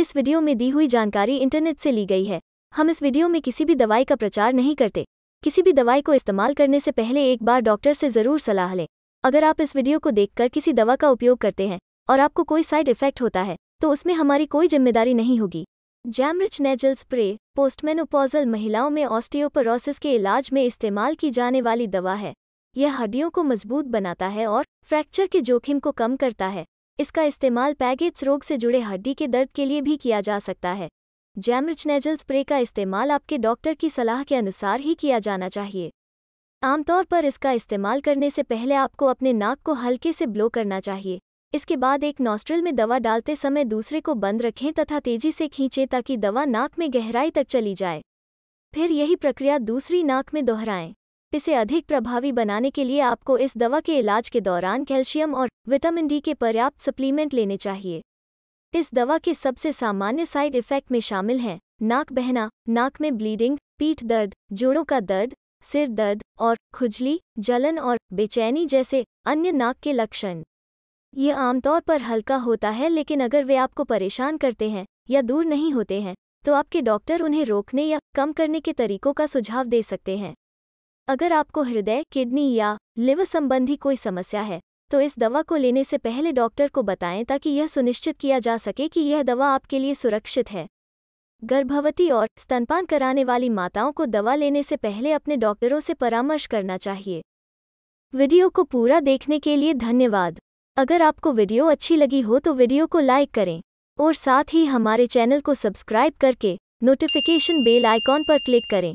इस वीडियो में दी हुई जानकारी इंटरनेट से ली गई है हम इस वीडियो में किसी भी दवाई का प्रचार नहीं करते किसी भी दवाई को इस्तेमाल करने से पहले एक बार डॉक्टर से ज़रूर सलाह लें अगर आप इस वीडियो को देखकर किसी दवा का उपयोग करते हैं और आपको कोई साइड इफेक्ट होता है तो उसमें हमारी कोई जिम्मेदारी नहीं होगी जैमरिच नेजल स्प्रे पोस्टमेनोपॉजल महिलाओं में ऑस्टियोपोरोसिस के इलाज में इस्तेमाल की जाने वाली दवा है यह हड्डियों को मजबूत बनाता है और फ्रैक्चर के जोखिम को कम करता है इसका इस्तेमाल पैगेट्स रोग से जुड़े हड्डी के दर्द के लिए भी किया जा सकता है जैमरिचनेजल स्प्रे का इस्तेमाल आपके डॉक्टर की सलाह के अनुसार ही किया जाना चाहिए आमतौर पर इसका इस्तेमाल करने से पहले आपको अपने नाक को हल्के से ब्लो करना चाहिए इसके बाद एक नॉस्ट्रिल में दवा डालते समय दूसरे को बंद रखें तथा तेजी से खींचें ताकि दवा नाक में गहराई तक चली जाए फिर यही प्रक्रिया दूसरी नाक में दोहराएं इसे अधिक प्रभावी बनाने के लिए आपको इस दवा के इलाज के दौरान कैल्शियम और विटामिन डी के पर्याप्त सप्लीमेंट लेने चाहिए इस दवा के सबसे सामान्य साइड इफ़ेक्ट में शामिल हैं नाक बहना नाक में ब्लीडिंग पीठ दर्द जोड़ों का दर्द सिर दर्द और खुजली जलन और बेचैनी जैसे अन्य नाक के लक्षण ये आमतौर पर हल्का होता है लेकिन अगर वे आपको परेशान करते हैं या दूर नहीं होते हैं तो आपके डॉक्टर उन्हें रोकने या कम करने के तरीकों का सुझाव दे सकते हैं अगर आपको हृदय किडनी या लिवर संबंधी कोई समस्या है तो इस दवा को लेने से पहले डॉक्टर को बताएं ताकि यह सुनिश्चित किया जा सके कि यह दवा आपके लिए सुरक्षित है गर्भवती और स्तनपान कराने वाली माताओं को दवा लेने से पहले अपने डॉक्टरों से परामर्श करना चाहिए वीडियो को पूरा देखने के लिए धन्यवाद अगर आपको वीडियो अच्छी लगी हो तो वीडियो को लाइक करें और साथ ही हमारे चैनल को सब्सक्राइब करके नोटिफिकेशन बेल आइकॉन पर क्लिक करें